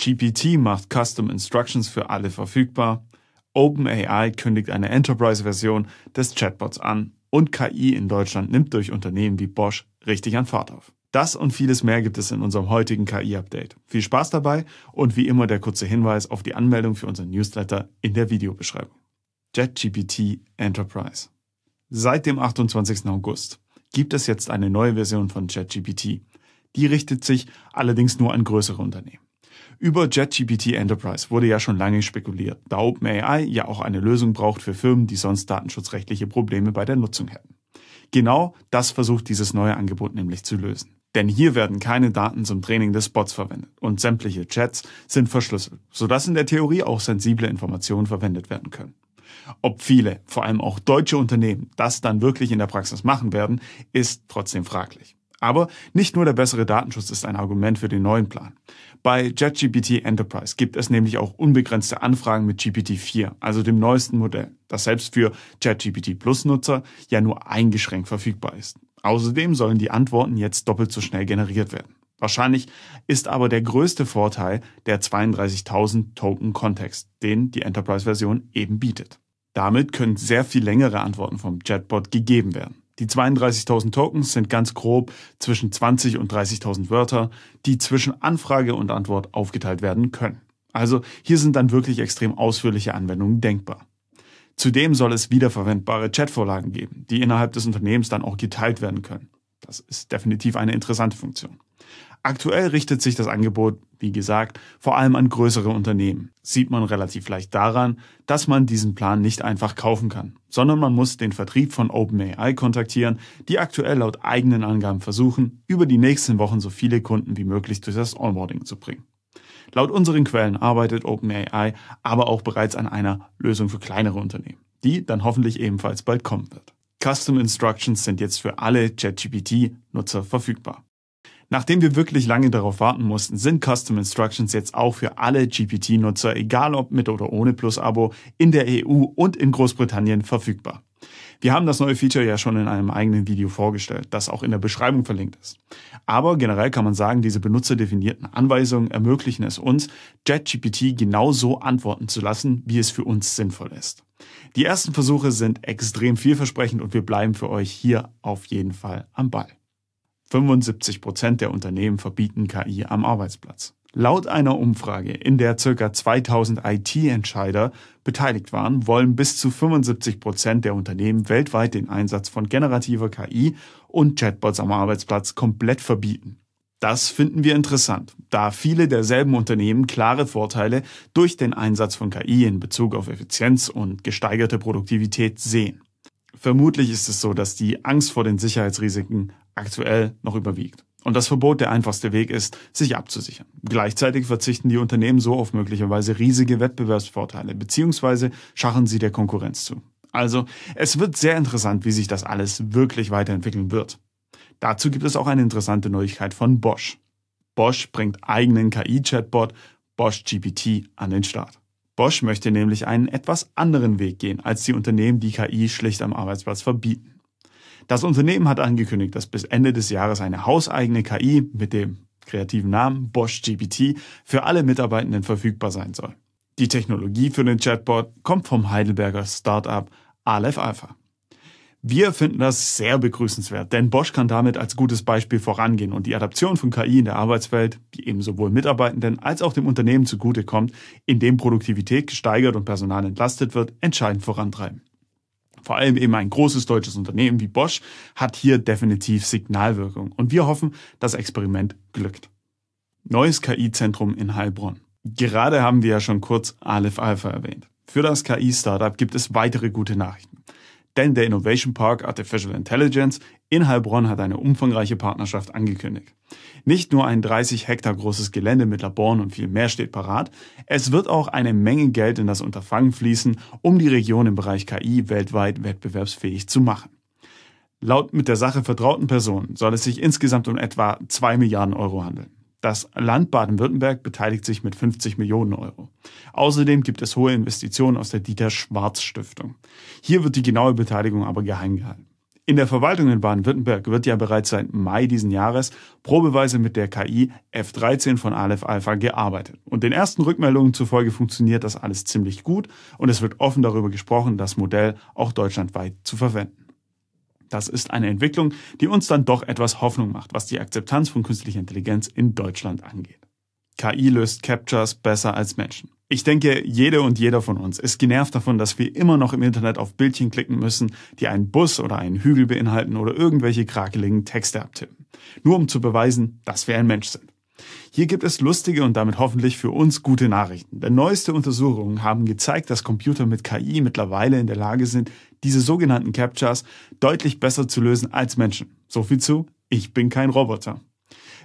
GPT macht Custom Instructions für alle verfügbar, OpenAI kündigt eine Enterprise-Version des Chatbots an und KI in Deutschland nimmt durch Unternehmen wie Bosch richtig an Fahrt auf. Das und vieles mehr gibt es in unserem heutigen KI-Update. Viel Spaß dabei und wie immer der kurze Hinweis auf die Anmeldung für unseren Newsletter in der Videobeschreibung. JetGPT Enterprise. Seit dem 28. August gibt es jetzt eine neue Version von JetGPT. Die richtet sich allerdings nur an größere Unternehmen. Über JetGPT Enterprise wurde ja schon lange spekuliert, da OpenAI ja auch eine Lösung braucht für Firmen, die sonst datenschutzrechtliche Probleme bei der Nutzung hätten. Genau das versucht dieses neue Angebot nämlich zu lösen. Denn hier werden keine Daten zum Training des Bots verwendet und sämtliche Chats sind verschlüsselt, sodass in der Theorie auch sensible Informationen verwendet werden können. Ob viele, vor allem auch deutsche Unternehmen, das dann wirklich in der Praxis machen werden, ist trotzdem fraglich. Aber nicht nur der bessere Datenschutz ist ein Argument für den neuen Plan. Bei JetGPT Enterprise gibt es nämlich auch unbegrenzte Anfragen mit GPT-4, also dem neuesten Modell, das selbst für JetGPT Plus Nutzer ja nur eingeschränkt verfügbar ist. Außerdem sollen die Antworten jetzt doppelt so schnell generiert werden. Wahrscheinlich ist aber der größte Vorteil der 32.000 Token Kontext, den die Enterprise-Version eben bietet. Damit können sehr viel längere Antworten vom Jetbot gegeben werden. Die 32.000 Tokens sind ganz grob zwischen 20 und 30.000 Wörter, die zwischen Anfrage und Antwort aufgeteilt werden können. Also hier sind dann wirklich extrem ausführliche Anwendungen denkbar. Zudem soll es wiederverwendbare Chatvorlagen geben, die innerhalb des Unternehmens dann auch geteilt werden können. Das ist definitiv eine interessante Funktion. Aktuell richtet sich das Angebot, wie gesagt, vor allem an größere Unternehmen. Sieht man relativ leicht daran, dass man diesen Plan nicht einfach kaufen kann, sondern man muss den Vertrieb von OpenAI kontaktieren, die aktuell laut eigenen Angaben versuchen, über die nächsten Wochen so viele Kunden wie möglich durch das Onboarding zu bringen. Laut unseren Quellen arbeitet OpenAI aber auch bereits an einer Lösung für kleinere Unternehmen, die dann hoffentlich ebenfalls bald kommen wird. Custom Instructions sind jetzt für alle ChatGPT-Nutzer verfügbar. Nachdem wir wirklich lange darauf warten mussten, sind Custom Instructions jetzt auch für alle GPT-Nutzer, egal ob mit oder ohne Plus-Abo, in der EU und in Großbritannien verfügbar. Wir haben das neue Feature ja schon in einem eigenen Video vorgestellt, das auch in der Beschreibung verlinkt ist. Aber generell kann man sagen, diese benutzerdefinierten Anweisungen ermöglichen es uns, JetGPT genau so antworten zu lassen, wie es für uns sinnvoll ist. Die ersten Versuche sind extrem vielversprechend und wir bleiben für euch hier auf jeden Fall am Ball. 75 Prozent der Unternehmen verbieten KI am Arbeitsplatz. Laut einer Umfrage, in der ca. 2000 IT-Entscheider beteiligt waren, wollen bis zu 75 Prozent der Unternehmen weltweit den Einsatz von generativer KI und Chatbots am Arbeitsplatz komplett verbieten. Das finden wir interessant, da viele derselben Unternehmen klare Vorteile durch den Einsatz von KI in Bezug auf Effizienz und gesteigerte Produktivität sehen. Vermutlich ist es so, dass die Angst vor den Sicherheitsrisiken aktuell noch überwiegt. Und das Verbot der einfachste Weg ist, sich abzusichern. Gleichzeitig verzichten die Unternehmen so auf möglicherweise riesige Wettbewerbsvorteile, beziehungsweise schachen sie der Konkurrenz zu. Also, es wird sehr interessant, wie sich das alles wirklich weiterentwickeln wird. Dazu gibt es auch eine interessante Neuigkeit von Bosch. Bosch bringt eigenen KI-Chatbot Bosch GPT an den Start. Bosch möchte nämlich einen etwas anderen Weg gehen, als die Unternehmen die KI schlicht am Arbeitsplatz verbieten. Das Unternehmen hat angekündigt, dass bis Ende des Jahres eine hauseigene KI mit dem kreativen Namen Bosch GPT für alle Mitarbeitenden verfügbar sein soll. Die Technologie für den Chatbot kommt vom Heidelberger Startup Aleph Alpha. Wir finden das sehr begrüßenswert, denn Bosch kann damit als gutes Beispiel vorangehen und die Adaption von KI in der Arbeitswelt, die eben sowohl Mitarbeitenden als auch dem Unternehmen zugutekommt, indem Produktivität gesteigert und Personal entlastet wird, entscheidend vorantreiben vor allem eben ein großes deutsches Unternehmen wie Bosch, hat hier definitiv Signalwirkung. Und wir hoffen, das Experiment glückt. Neues KI-Zentrum in Heilbronn. Gerade haben wir ja schon kurz Aleph Alpha erwähnt. Für das KI-Startup gibt es weitere gute Nachrichten denn der Innovation Park Artificial Intelligence in Heilbronn hat eine umfangreiche Partnerschaft angekündigt. Nicht nur ein 30 Hektar großes Gelände mit Laboren und viel mehr steht parat, es wird auch eine Menge Geld in das Unterfangen fließen, um die Region im Bereich KI weltweit wettbewerbsfähig zu machen. Laut mit der Sache vertrauten Personen soll es sich insgesamt um etwa 2 Milliarden Euro handeln. Das Land Baden-Württemberg beteiligt sich mit 50 Millionen Euro. Außerdem gibt es hohe Investitionen aus der Dieter Schwarz Stiftung. Hier wird die genaue Beteiligung aber geheim gehalten. In der Verwaltung in Baden-Württemberg wird ja bereits seit Mai diesen Jahres probeweise mit der KI F13 von Aleph Alpha gearbeitet. Und den ersten Rückmeldungen zufolge funktioniert das alles ziemlich gut und es wird offen darüber gesprochen, das Modell auch deutschlandweit zu verwenden. Das ist eine Entwicklung, die uns dann doch etwas Hoffnung macht, was die Akzeptanz von künstlicher Intelligenz in Deutschland angeht. KI löst Captures besser als Menschen. Ich denke, jede und jeder von uns ist genervt davon, dass wir immer noch im Internet auf Bildchen klicken müssen, die einen Bus oder einen Hügel beinhalten oder irgendwelche krakeligen Texte abtippen. Nur um zu beweisen, dass wir ein Mensch sind. Hier gibt es lustige und damit hoffentlich für uns gute Nachrichten. Denn neueste Untersuchungen haben gezeigt, dass Computer mit KI mittlerweile in der Lage sind, diese sogenannten Captchas deutlich besser zu lösen als Menschen. So viel zu, ich bin kein Roboter.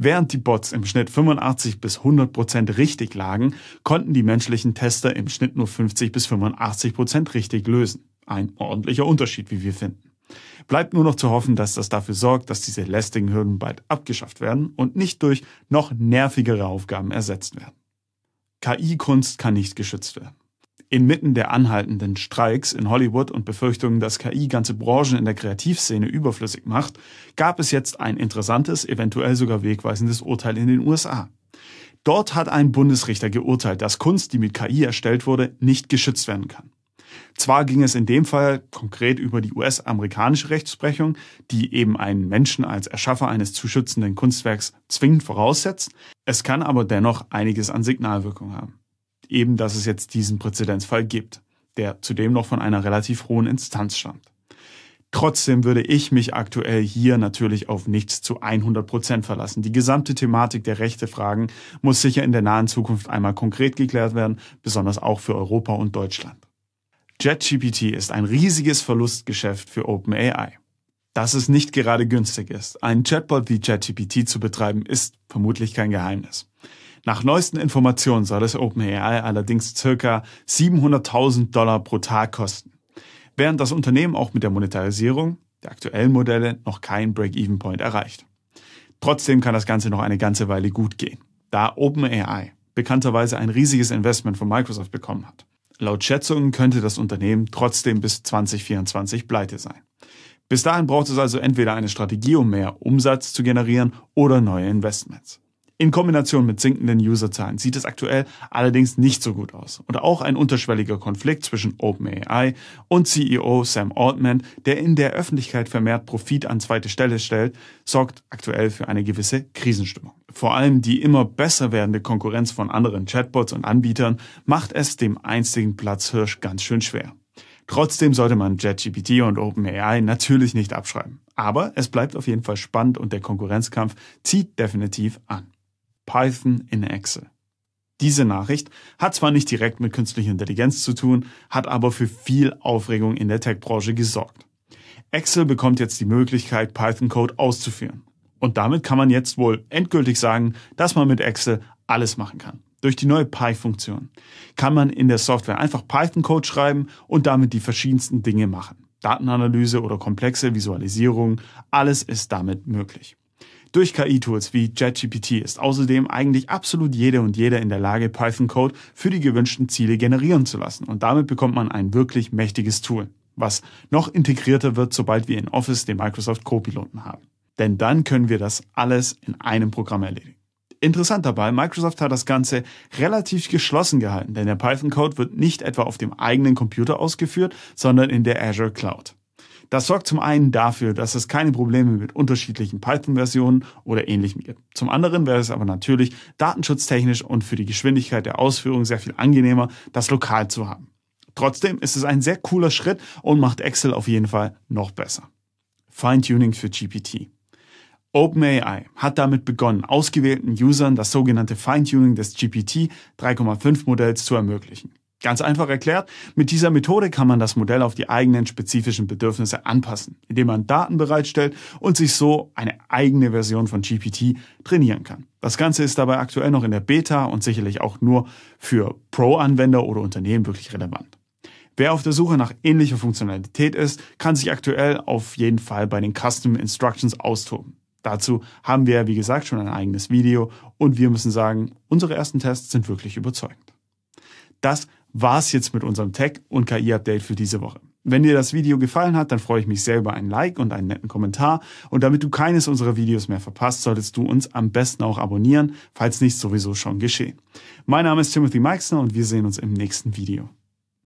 Während die Bots im Schnitt 85 bis 100 Prozent richtig lagen, konnten die menschlichen Tester im Schnitt nur 50 bis 85 Prozent richtig lösen. Ein ordentlicher Unterschied, wie wir finden. Bleibt nur noch zu hoffen, dass das dafür sorgt, dass diese lästigen Hürden bald abgeschafft werden und nicht durch noch nervigere Aufgaben ersetzt werden. KI-Kunst kann nicht geschützt werden. Inmitten der anhaltenden Streiks in Hollywood und Befürchtungen, dass KI ganze Branchen in der Kreativszene überflüssig macht, gab es jetzt ein interessantes, eventuell sogar wegweisendes Urteil in den USA. Dort hat ein Bundesrichter geurteilt, dass Kunst, die mit KI erstellt wurde, nicht geschützt werden kann. Zwar ging es in dem Fall konkret über die US-amerikanische Rechtsprechung, die eben einen Menschen als Erschaffer eines zu schützenden Kunstwerks zwingend voraussetzt, es kann aber dennoch einiges an Signalwirkung haben. Eben, dass es jetzt diesen Präzedenzfall gibt, der zudem noch von einer relativ hohen Instanz stammt. Trotzdem würde ich mich aktuell hier natürlich auf nichts zu 100 Prozent verlassen. Die gesamte Thematik der Rechtefragen muss sicher in der nahen Zukunft einmal konkret geklärt werden, besonders auch für Europa und Deutschland. JetGPT ist ein riesiges Verlustgeschäft für OpenAI. Dass es nicht gerade günstig ist, einen Chatbot wie JetGPT zu betreiben, ist vermutlich kein Geheimnis. Nach neuesten Informationen soll es OpenAI allerdings circa 700.000 Dollar pro Tag kosten. Während das Unternehmen auch mit der Monetarisierung der aktuellen Modelle noch keinen Break-Even-Point erreicht. Trotzdem kann das Ganze noch eine ganze Weile gut gehen, da OpenAI bekannterweise ein riesiges Investment von Microsoft bekommen hat. Laut Schätzungen könnte das Unternehmen trotzdem bis 2024 pleite sein. Bis dahin braucht es also entweder eine Strategie, um mehr Umsatz zu generieren oder neue Investments. In Kombination mit sinkenden Userzahlen sieht es aktuell allerdings nicht so gut aus. Und auch ein unterschwelliger Konflikt zwischen OpenAI und CEO Sam Altman, der in der Öffentlichkeit vermehrt Profit an zweite Stelle stellt, sorgt aktuell für eine gewisse Krisenstimmung. Vor allem die immer besser werdende Konkurrenz von anderen Chatbots und Anbietern macht es dem einstigen Platzhirsch ganz schön schwer. Trotzdem sollte man JetGPT und OpenAI natürlich nicht abschreiben. Aber es bleibt auf jeden Fall spannend und der Konkurrenzkampf zieht definitiv an. Python in Excel. Diese Nachricht hat zwar nicht direkt mit künstlicher Intelligenz zu tun, hat aber für viel Aufregung in der Tech-Branche gesorgt. Excel bekommt jetzt die Möglichkeit, Python-Code auszuführen. Und damit kann man jetzt wohl endgültig sagen, dass man mit Excel alles machen kann. Durch die neue Py-Funktion kann man in der Software einfach Python-Code schreiben und damit die verschiedensten Dinge machen. Datenanalyse oder komplexe Visualisierung, alles ist damit möglich. Durch KI-Tools wie JetGPT ist außerdem eigentlich absolut jede und jeder in der Lage, Python-Code für die gewünschten Ziele generieren zu lassen. Und damit bekommt man ein wirklich mächtiges Tool, was noch integrierter wird, sobald wir in Office den Microsoft Co-Piloten haben. Denn dann können wir das alles in einem Programm erledigen. Interessant dabei, Microsoft hat das Ganze relativ geschlossen gehalten, denn der Python-Code wird nicht etwa auf dem eigenen Computer ausgeführt, sondern in der Azure Cloud. Das sorgt zum einen dafür, dass es keine Probleme mit unterschiedlichen Python-Versionen oder ähnlichem gibt. Zum anderen wäre es aber natürlich datenschutztechnisch und für die Geschwindigkeit der Ausführung sehr viel angenehmer, das lokal zu haben. Trotzdem ist es ein sehr cooler Schritt und macht Excel auf jeden Fall noch besser. Feintuning für GPT. OpenAI hat damit begonnen, ausgewählten Usern das sogenannte Feintuning des GPT 3,5 Modells zu ermöglichen. Ganz einfach erklärt, mit dieser Methode kann man das Modell auf die eigenen spezifischen Bedürfnisse anpassen, indem man Daten bereitstellt und sich so eine eigene Version von GPT trainieren kann. Das Ganze ist dabei aktuell noch in der Beta und sicherlich auch nur für Pro-Anwender oder Unternehmen wirklich relevant. Wer auf der Suche nach ähnlicher Funktionalität ist, kann sich aktuell auf jeden Fall bei den Custom Instructions austoben. Dazu haben wir, wie gesagt, schon ein eigenes Video und wir müssen sagen, unsere ersten Tests sind wirklich überzeugend. Das war's jetzt mit unserem Tech- und KI-Update für diese Woche. Wenn dir das Video gefallen hat, dann freue ich mich sehr über einen Like und einen netten Kommentar. Und damit du keines unserer Videos mehr verpasst, solltest du uns am besten auch abonnieren, falls nicht sowieso schon geschehen. Mein Name ist Timothy Meixner und wir sehen uns im nächsten Video.